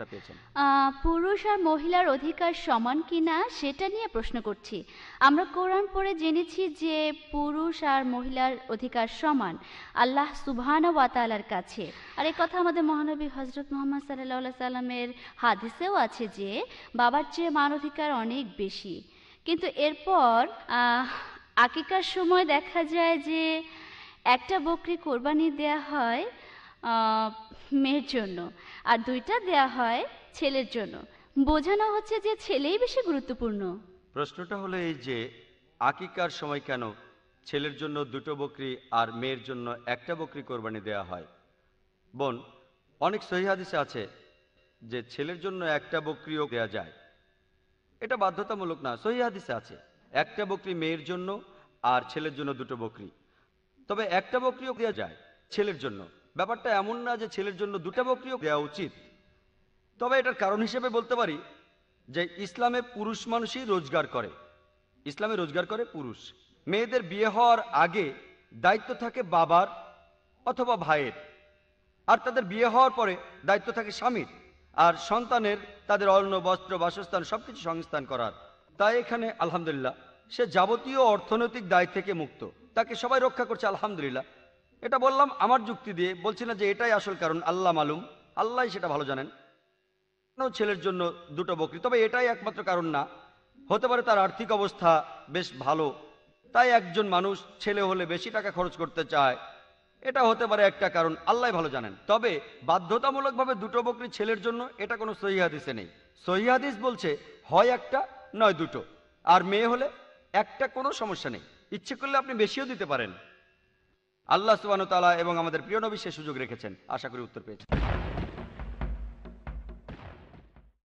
উত্তরটা পেয়েছেন পুরুষ আর মহিলার অধিকার সমান কিনা সেটা নিয়ে প্রশ্ন করছি আমরা কোরআন পড়ে জেনেছি যে পুরুষ আর মহিলার অধিকার সমান আল্লাহ সুবহান ওয়াতালার কাছে আর এ কথা আমাদের মহানবী হজরত মোহাম্মদ সাল্লাহ সাল্লামের হাদিসেও আছে যে বাবার চেয়ে অধিকার অনেক বেশি কিন্তু এরপর আকিকার সময় দেখা যায় যে একটা বকরি কোরবানি দেয়া হয় মেয়ের জন্য আর দুইটা দেয়া হয় ছেলের জন্য বোঝানো হচ্ছে যে ছেলেই বেশি গুরুত্বপূর্ণ প্রশ্নটা হলো এই যে আকিকার সময় কেন ছেলের জন্য দুটো বকরি আর মেয়ের জন্য একটা বকরি কোরবানি দেয়া হয় বোন অনেক সহিহাদিসে আছে যে ছেলের জন্য একটা বকরিও দেয়া যায় এটা বাধ্যতামূলক না সহিহাদিসে আছে একটা বকরি মেয়ের জন্য আর ছেলের জন্য দুটো বকরি তবে একটা বকরিও দেওয়া যায় ছেলের জন্য ব্যাপারটা এমন না যে ছেলের জন্য দুটা বকরিও দেওয়া উচিত তবে এটার কারণ হিসেবে বলতে পারি যে ইসলামে পুরুষ মানুষই রোজগার করে ইসলামে রোজগার করে পুরুষ মেয়েদের বিয়ে হওয়ার আগে দায়িত্ব থাকে বাবার অথবা ভাইয়ের আর তাদের বিয়ে হওয়ার পরে দায়িত্ব থাকে স্বামীর আর সন্তানের তাদের অন্ন বস্ত্র বাসস্থান সবকিছু সংস্থান করার তাই এখানে আলহামদুলিল্লাহ সে যাবতীয় অর্থনৈতিক দায় থেকে মুক্ত তাকে সবাই রক্ষা করছে আলহামদুলিল্লাহ এটা বললাম আমার যুক্তি দিয়ে বলছি না যে এটাই আসল কারণ আল্লাহ মালুম আল্লাহ সেটা ভালো জানেন ছেলের জন্য দুটো বকরি তবে এটাই একমাত্র কারণ না হতে পারে তার আর্থিক অবস্থা বেশ ভালো তাই একজন মানুষ ছেলে হলে বেশি টাকা খরচ করতে চায় এটা হতে পারে একটা কারণ আল্লাহ ভালো জানেন তবে বাধ্যতামূলকভাবে দুটো বকরি ছেলের জন্য এটা কোনো সহিহাদিসে নেই সহিহাদিস বলছে হয় একটা নয় দুটো আর মেয়ে হলে একটা কোনো সমস্যা নেই ইচ্ছে করলে আপনি বেশিও দিতে পারেন আল্লাহ সুবাহতালা এবং আমাদের প্রিয় নবী সে সুযোগ রেখেছেন আশা করি উত্তর পেয়েছেন